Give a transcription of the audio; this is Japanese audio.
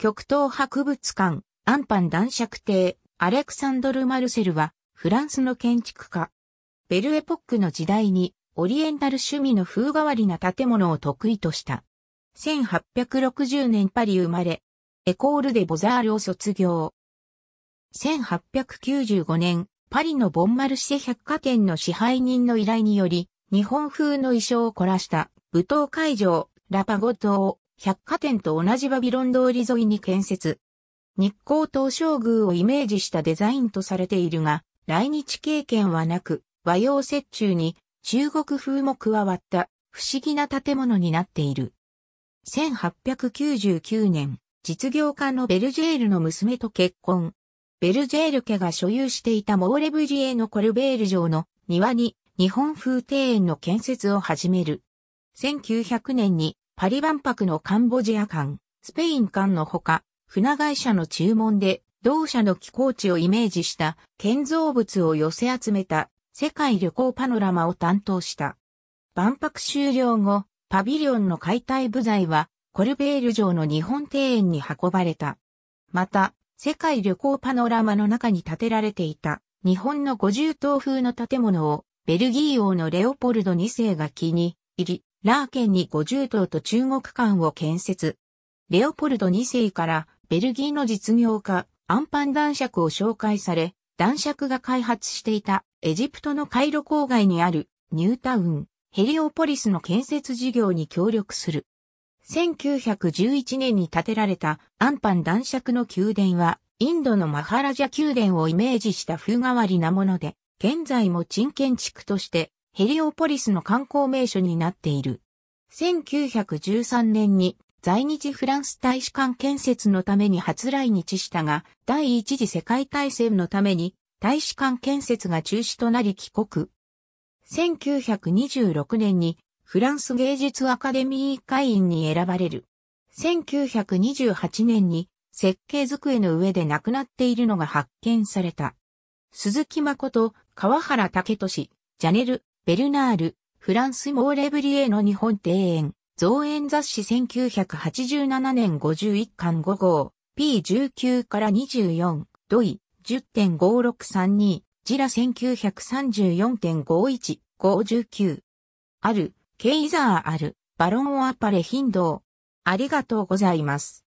極東博物館、アンパン男爵邸、アレクサンドル・マルセルは、フランスの建築家。ベルエポックの時代に、オリエンタル趣味の風変わりな建物を得意とした。1860年パリ生まれ、エコールデ・ボザールを卒業。1895年、パリのボンマルシェ百貨店の支配人の依頼により、日本風の衣装を凝らした、舞踏会場、ラパゴ島を百貨店と同じバビロン通り沿いに建設。日光東照宮をイメージしたデザインとされているが、来日経験はなく、和洋折衷に中国風も加わった不思議な建物になっている。1899年、実業家のベルジェールの娘と結婚。ベルジェール家が所有していたモーレブジエのコルベール城の庭に日本風庭園の建設を始める。1900年にパリ万博のカンボジア館、スペイン館のほか、船会社の注文で、同社の寄港地をイメージした建造物を寄せ集めた世界旅行パノラマを担当した。万博終了後、パビリオンの解体部材はコルベール城の日本庭園に運ばれた。また、世界旅行パノラマの中に建てられていた日本の五重塔風の建物をベルギー王のレオポルド2世が気に入り、ラーケンに50島と中国館を建設。レオポルド2世からベルギーの実業家、アンパン男爵を紹介され、男爵が開発していたエジプトのカイロ郊外にあるニュータウン、ヘリオポリスの建設事業に協力する。1911年に建てられたアンパン男爵の宮殿は、インドのマハラジャ宮殿をイメージした風変わりなもので、現在も珍建築としてヘリオポリスの観光名所になっている。1913年に在日フランス大使館建設のために初来日したが、第一次世界大戦のために大使館建設が中止となり帰国。1926年にフランス芸術アカデミー会員に選ばれる。1928年に設計机の上で亡くなっているのが発見された。鈴木誠、川原武俊、ジャネル、ベルナール、フランスモーレブリエの日本庭園、造園雑誌1987年51巻5号、P19 から24、ドイ、10.5632、ジラ1934.51、519。ある、ケイザーある、バロンオアパレ頻道。ありがとうございます。